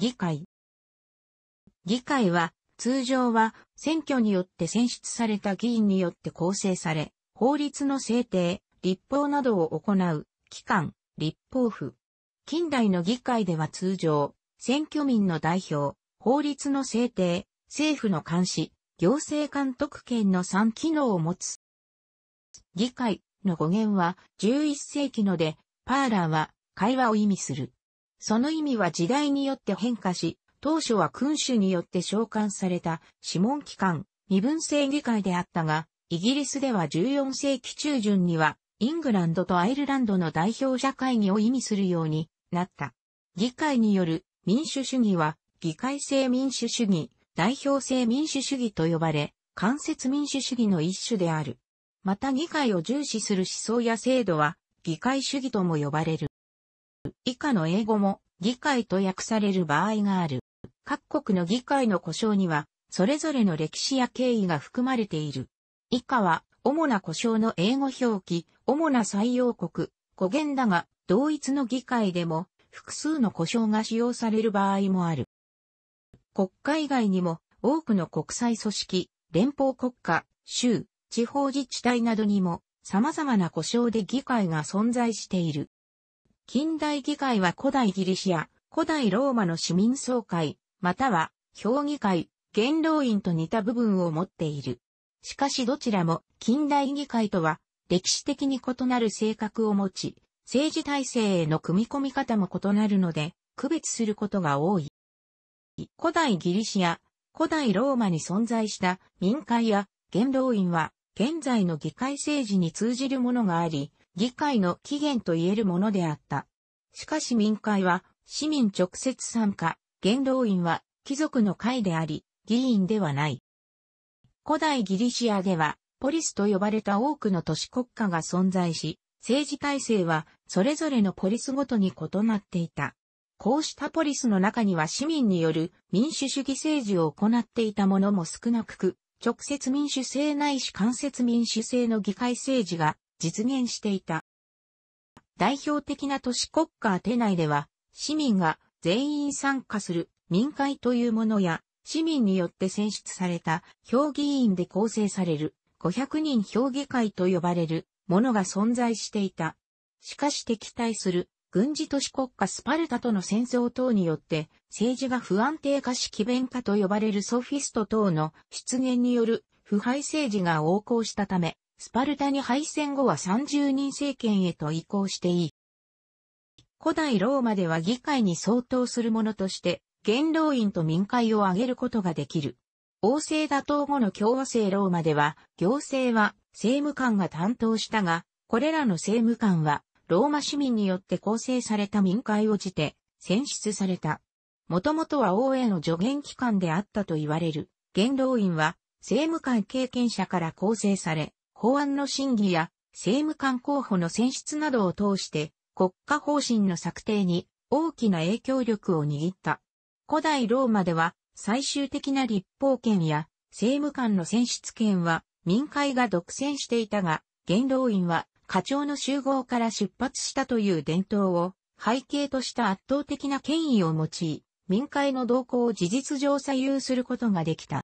議会。議会は、通常は選挙によって選出された議員によって構成され、法律の制定、立法などを行う、機関、立法府。近代の議会では通常、選挙民の代表、法律の制定、政府の監視、行政監督権の3機能を持つ。議会の語源は11世紀ので、パーラーは会話を意味する。その意味は時代によって変化し、当初は君主によって召喚された諮問機関、身分制議会であったが、イギリスでは14世紀中旬には、イングランドとアイルランドの代表者会議を意味するようになった。議会による民主主義は、議会制民主主義、代表制民主主義と呼ばれ、間接民主主義の一種である。また議会を重視する思想や制度は、議会主義とも呼ばれる。以下の英語も議会と訳される場合がある。各国の議会の故障には、それぞれの歴史や経緯が含まれている。以下は、主な故障の英語表記、主な採用国、語源だが、同一の議会でも、複数の故障が使用される場合もある。国会以外にも、多くの国際組織、連邦国家、州、地方自治体などにも、様々な故障で議会が存在している。近代議会は古代ギリシア、古代ローマの市民総会、または評議会、元老院と似た部分を持っている。しかしどちらも近代議会とは歴史的に異なる性格を持ち、政治体制への組み込み方も異なるので、区別することが多い。古代ギリシア、古代ローマに存在した民会や元老院は現在の議会政治に通じるものがあり、議会の起源と言えるものであった。しかし民会は市民直接参加、元老院は貴族の会であり、議員ではない。古代ギリシアでは、ポリスと呼ばれた多くの都市国家が存在し、政治体制はそれぞれのポリスごとに異なっていた。こうしたポリスの中には市民による民主主義政治を行っていたものも少なく、直接民主制ないし間接民主制の議会政治が実現していた。代表的な都市国家アテナイでは、市民が全員参加する民会というものや、市民によって選出された評議員で構成される500人評議会と呼ばれるものが存在していた。しかし敵対する軍事都市国家スパルタとの戦争等によって政治が不安定化し奇弁化と呼ばれるソフィスト等の出現による腐敗政治が横行したためスパルタに敗戦後は30人政権へと移行していい。古代ローマでは議会に相当するものとして、元老院と民会を挙げることができる。王政打倒後の共和制ローマでは、行政は政務官が担当したが、これらの政務官は、ローマ市民によって構成された民会を辞て、選出された。もともとは王への助言機関であったと言われる、元老院は、政務官経験者から構成され、法案の審議や政務官候補の選出などを通して国家方針の策定に大きな影響力を握った。古代ローマでは最終的な立法権や政務官の選出権は民会が独占していたが、元老院は課長の集合から出発したという伝統を背景とした圧倒的な権威を用い、民会の動向を事実上左右することができた。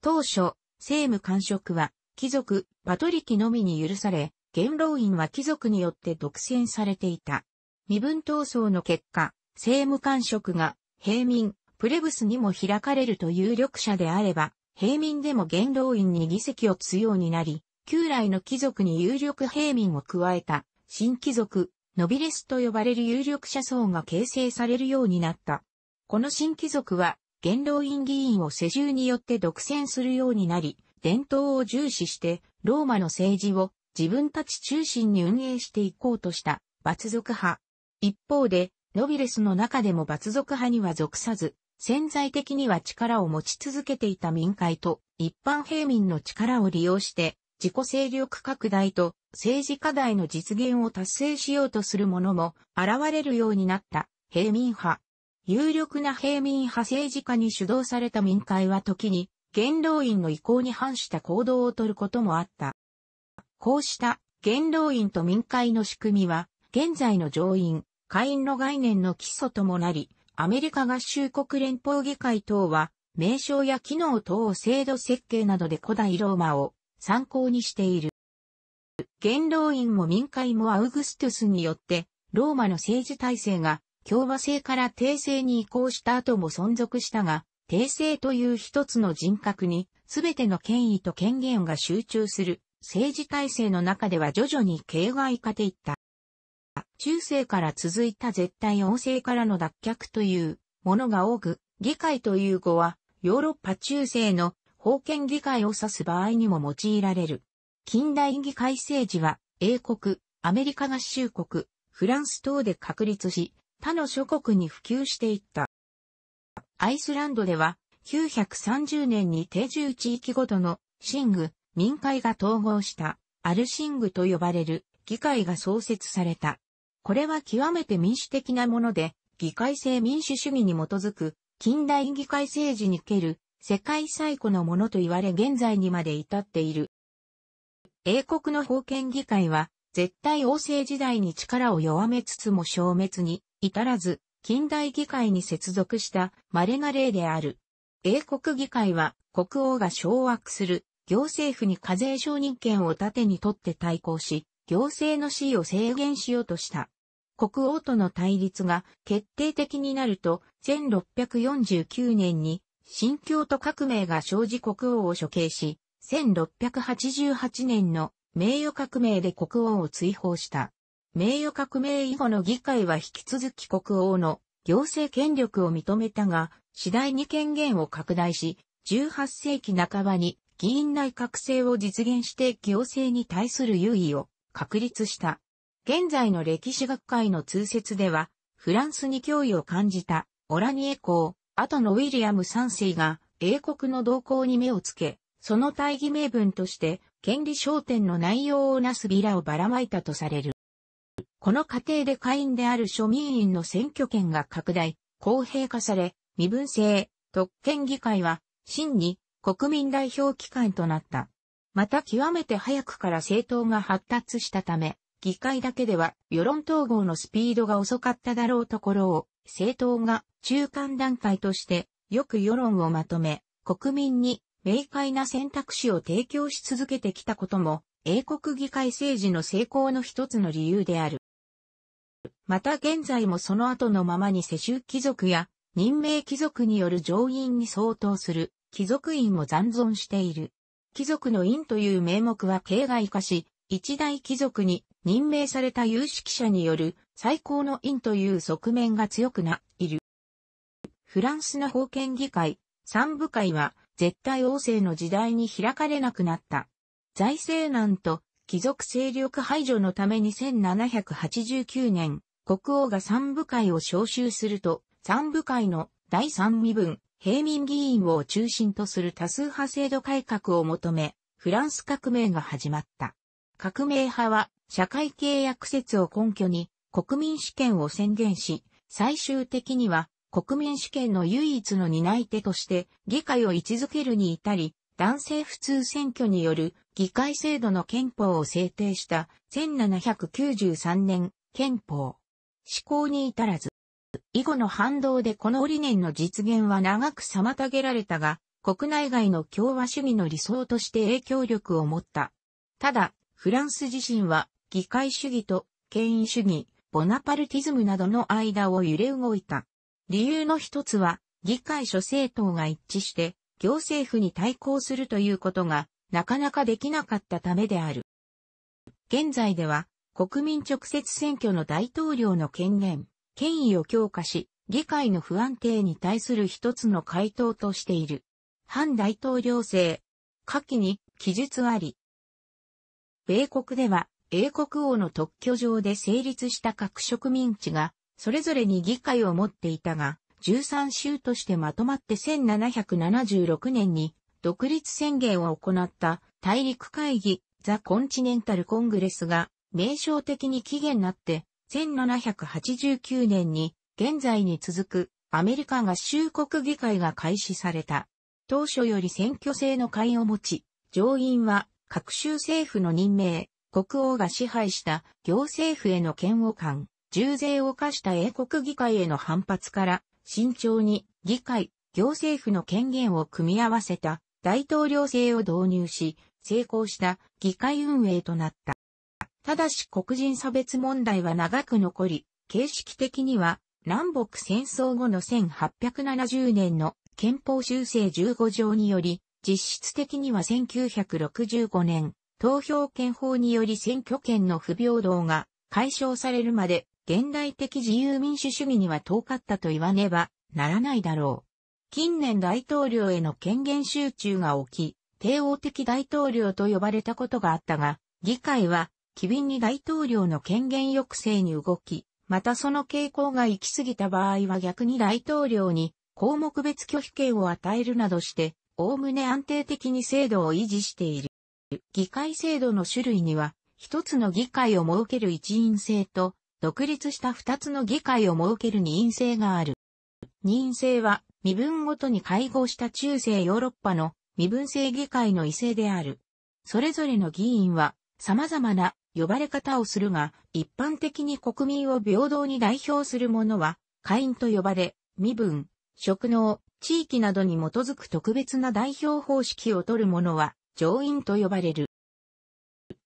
当初、政務官職は貴族、パトリキのみに許され、元老院は貴族によって独占されていた。身分闘争の結果、政務官職が平民、プレブスにも開かれると有力者であれば、平民でも元老院に議席をつようになり、旧来の貴族に有力平民を加えた、新貴族、ノビレスと呼ばれる有力者層が形成されるようになった。この新貴族は、元老院議員を世襲によって独占するようになり、伝統を重視して、ローマの政治を自分たち中心に運営していこうとした罰族派。一方で、ノビレスの中でも罰族派には属さず、潜在的には力を持ち続けていた民会と一般平民の力を利用して、自己勢力拡大と政治課題の実現を達成しようとする者も現れるようになった平民派。有力な平民派政治家に主導された民会は時に元老院の意向に反した行動をとることもあった。こうした元老院と民会の仕組みは、現在の上院、下院の概念の基礎ともなり、アメリカ合衆国連邦議会等は、名称や機能等を制度設計などで古代ローマを参考にしている。元老院も民会もアウグストゥスによって、ローマの政治体制が共和制から帝政に移行した後も存続したが、帝政という一つの人格に、すべての権威と権限が集中する政治体制の中では徐々に形骸化ていった。中世から続いた絶対王政からの脱却というものが多く、議会という語はヨーロッパ中世の封建議会を指す場合にも用いられる。近代議会政治は英国、アメリカ合衆国、フランス等で確立し、他の諸国に普及していった。アイスランドでは、930年に定住地域ごとの、シング、民会が統合した、アルシングと呼ばれる、議会が創設された。これは極めて民主的なもので、議会制民主主義に基づく、近代議会政治における、世界最古のものと言われ現在にまで至っている。英国の封建議会は、絶対王政時代に力を弱めつつも消滅に至らず、近代議会に接続した稀な例である。英国議会は国王が掌握する行政府に課税承認権を盾に取って対抗し、行政の地位を制限しようとした。国王との対立が決定的になると、1649年に新教徒革命が生じ国王を処刑し、1688年の名誉革命で国王を追放した。名誉革命以後の議会は引き続き国王の行政権力を認めたが、次第に権限を拡大し、18世紀半ばに議員内閣制を実現して行政に対する優位を確立した。現在の歴史学会の通説では、フランスに脅威を感じたオラニエ公、後のウィリアム3世が英国の動向に目をつけ、その大義名分として、権利焦点の内容をなすビラをばらまいたとされる。この過程で会員である庶民員の選挙権が拡大、公平化され、身分制、特権議会は、真に国民代表機関となった。また極めて早くから政党が発達したため、議会だけでは世論統合のスピードが遅かっただろうところを、政党が中間段階としてよく世論をまとめ、国民に明快な選択肢を提供し続けてきたことも、英国議会政治の成功の一つの理由である。また現在もその後のままに世襲貴族や任命貴族による上院に相当する貴族院も残存している。貴族の院という名目は形骸化し、一大貴族に任命された有識者による最高の院という側面が強くな、いる。フランスの封建議会、三部会は絶対王政の時代に開かれなくなった。財政難と貴族勢力排除のために1789年、国王が三部会を召集すると、三部会の第三身分、平民議員を中心とする多数派制度改革を求め、フランス革命が始まった。革命派は、社会契約説を根拠に、国民主権を宣言し、最終的には、国民主権の唯一の担い手として、議会を位置づけるに至り、男性普通選挙による議会制度の憲法を制定した1793年憲法。施行に至らず。以後の反動でこの理念の実現は長く妨げられたが、国内外の共和主義の理想として影響力を持った。ただ、フランス自身は、議会主義と権威主義、ボナパルティズムなどの間を揺れ動いた。理由の一つは、議会諸政党が一致して、行政府に対抗するということがなかなかできなかったためである。現在では国民直接選挙の大統領の権限、権威を強化し、議会の不安定に対する一つの回答としている。反大統領制。下記に記述あり。米国では英国王の特許上で成立した各植民地がそれぞれに議会を持っていたが、13州としてまとまって1776年に独立宣言を行った大陸会議ザ・コンチネンタル・コングレスが名称的に期限なって1789年に現在に続くアメリカ合衆国議会が開始された。当初より選挙制の会を持ち、上院は各州政府の任命、国王が支配した行政府への嫌悪感、重税を課した英国議会への反発から慎重に議会、行政府の権限を組み合わせた大統領制を導入し、成功した議会運営となった。ただし黒人差別問題は長く残り、形式的には南北戦争後の1870年の憲法修正15条により、実質的には1965年、投票権法により選挙権の不平等が解消されるまで現代的自由民主主義には遠かったと言わねばならないだろう。近年大統領への権限集中が起き、帝王的大統領と呼ばれたことがあったが、議会は、機敏に大統領の権限抑制に動き、またその傾向が行き過ぎた場合は逆に大統領に項目別拒否権を与えるなどして、おおむね安定的に制度を維持している。議会制度の種類には、一つの議会を設ける一員制と、独立した二つの議会を設ける任制がある。任制は身分ごとに会合した中世ヨーロッパの身分制議会の異性である。それぞれの議員は様々な呼ばれ方をするが、一般的に国民を平等に代表する者は、会員と呼ばれ、身分、職能、地域などに基づく特別な代表方式を取る者は、上院と呼ばれる。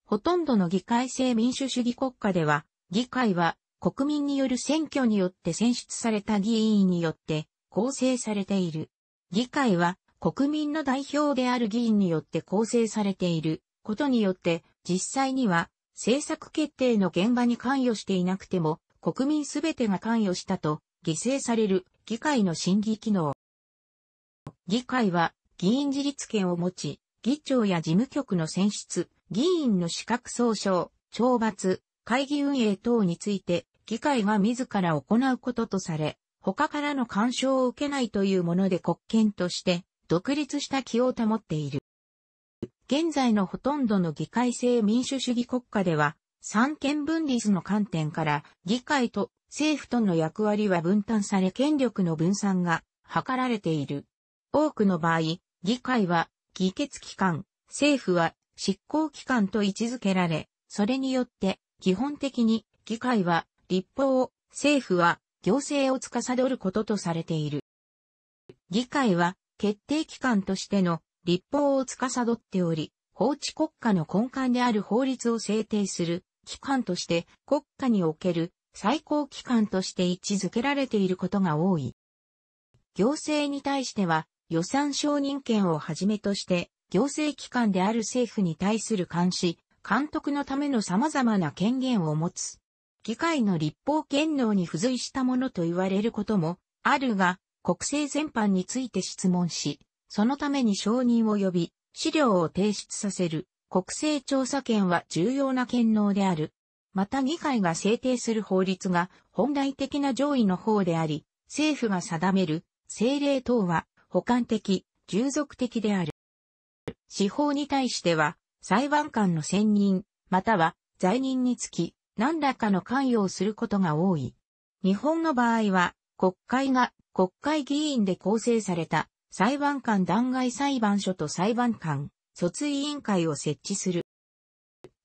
ほとんどの議会制民主主義国家では、議会は国民による選挙によって選出された議員によって構成されている。議会は国民の代表である議員によって構成されていることによって実際には政策決定の現場に関与していなくても国民すべてが関与したと犠牲される議会の審議機能。議会は議員自立権を持ち、議長や事務局の選出、議員の資格総称、懲罰、会議運営等について、議会が自ら行うこととされ、他からの干渉を受けないというもので国権として独立した気を保っている。現在のほとんどの議会制民主主義国家では、三権分立の観点から議会と政府との役割は分担され権力の分散が図られている。多くの場合、議会は議決機関、政府は執行機関と位置づけられ、それによって基本的に議会は立法を、政府は行政を司ることとされている。議会は決定機関としての立法を司っており、法治国家の根幹である法律を制定する機関として国家における最高機関として位置づけられていることが多い。行政に対しては予算承認権をはじめとして行政機関である政府に対する監視、監督のための様々な権限を持つ。議会の立法権能に付随したものと言われることもあるが、国政全般について質問し、そのために承認を呼び、資料を提出させる国政調査権は重要な権能である。また議会が制定する法律が本来的な上位の方であり、政府が定める政令等は補完的、従属的である。司法に対しては裁判官の選任、または罪人につき、何らかの関与をすることが多い。日本の場合は、国会が国会議員で構成された裁判官弾劾裁判所と裁判官、訴追委員会を設置する。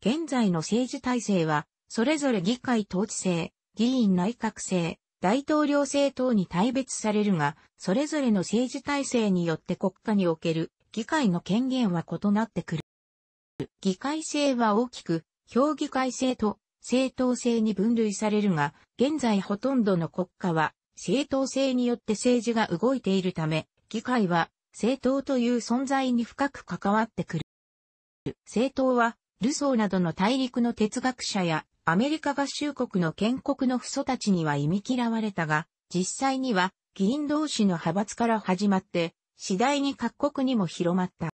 現在の政治体制は、それぞれ議会統治制、議員内閣制、大統領制等に大別されるが、それぞれの政治体制によって国家における議会の権限は異なってくる。議会制は大きく、評議会制と政党制に分類されるが、現在ほとんどの国家は政党制によって政治が動いているため、議会は政党という存在に深く関わってくる。政党は、ルソーなどの大陸の哲学者やアメリカ合衆国の建国の父祖たちには忌み嫌われたが、実際には議員同士の派閥から始まって、次第に各国にも広まった。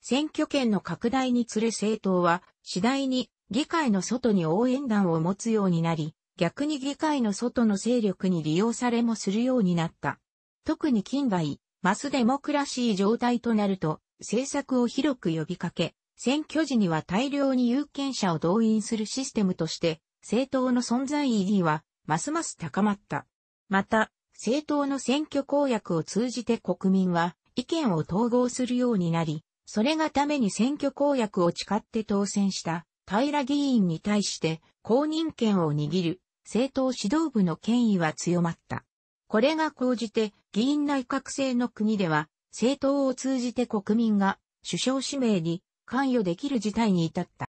選挙権の拡大につれ政党は次第に議会の外に応援団を持つようになり、逆に議会の外の勢力に利用されもするようになった。特に近代、マスデモクラシー状態となると、政策を広く呼びかけ、選挙時には大量に有権者を動員するシステムとして、政党の存在意義は、ますます高まった。また、政党の選挙公約を通じて国民は、意見を統合するようになり、それがために選挙公約を誓って当選した平議員に対して公認権を握る政党指導部の権威は強まった。これが講じて議員内閣制の国では政党を通じて国民が首相指名に関与できる事態に至った。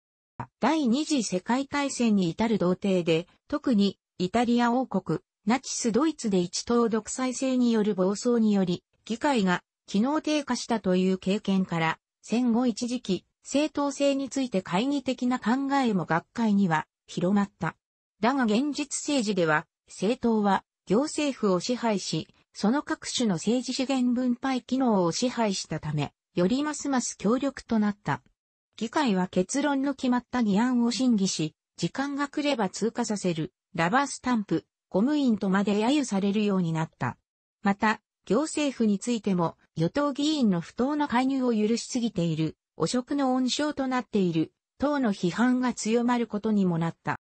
第二次世界大戦に至る童程で、特にイタリア王国、ナチスドイツで一党独裁制による暴走により、議会が機能低下したという経験から、戦後一時期、正当性について懐疑的な考えも学会には広まった。だが現実政治では、政党は行政府を支配し、その各種の政治資源分配機能を支配したため、よりますます強力となった。議会は結論の決まった議案を審議し、時間が来れば通過させる、ラバースタンプ、公務員とまで揶揄されるようになった。また、行政府についても、与党議員の不当な介入を許しすぎている、汚職の温床となっている、党の批判が強まることにもなった。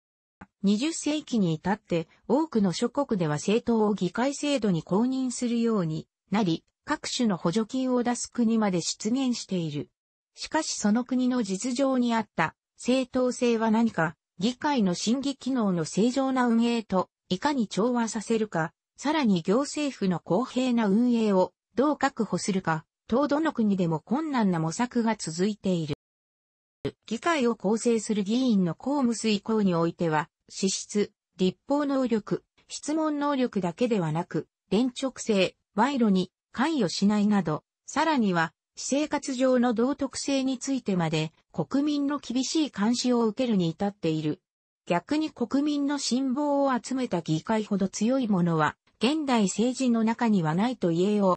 20世紀に至って多くの諸国では政党を議会制度に公認するようになり、各種の補助金を出す国まで出現している。しかしその国の実情にあった正当性は何か、議会の審議機能の正常な運営といかに調和させるか、さらに行政府の公平な運営をどう確保するか、党どの国でも困難な模索が続いている。議会を構成する議員の公務遂行においては、資質、立法能力、質問能力だけではなく、連直性、賄賂に関与しないなど、さらには、私生活上の道徳性についてまで国民の厳しい監視を受けるに至っている。逆に国民の信望を集めた議会ほど強いものは現代政治の中にはないと言えよう。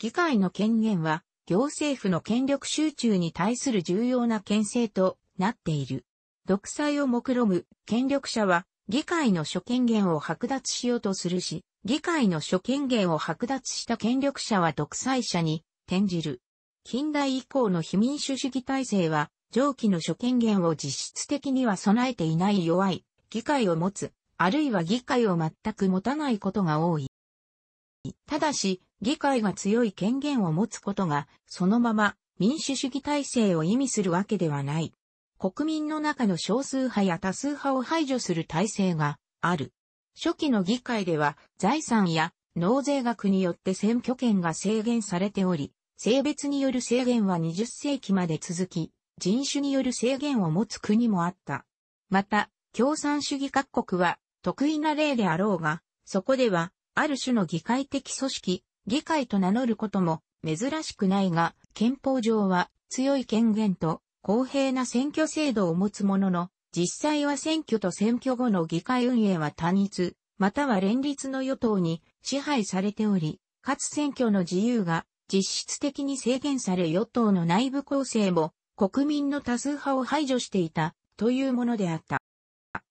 議会の権限は、行政府の権力集中に対する重要な牽制となっている。独裁を目論む権力者は、議会の諸権限を剥奪しようとするし、議会の諸権限を剥奪した権力者は独裁者に転じる。近代以降の非民主主義体制は、上記の諸権限を実質的には備えていない弱い議会を持つあるいは議会を全く持たないことが多い。ただし、議会が強い権限を持つことが、そのまま民主主義体制を意味するわけではない。国民の中の少数派や多数派を排除する体制がある。初期の議会では財産や納税額によって選挙権が制限されており、性別による制限は20世紀まで続き、人種による制限を持つ国もあった。また、共産主義各国は得意な例であろうが、そこでは、ある種の議会的組織、議会と名乗ることも珍しくないが、憲法上は強い権限と公平な選挙制度を持つものの、実際は選挙と選挙後の議会運営は単一、または連立の与党に支配されており、かつ選挙の自由が実質的に制限され与党の内部構成も国民の多数派を排除していたというものであった。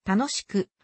楽しく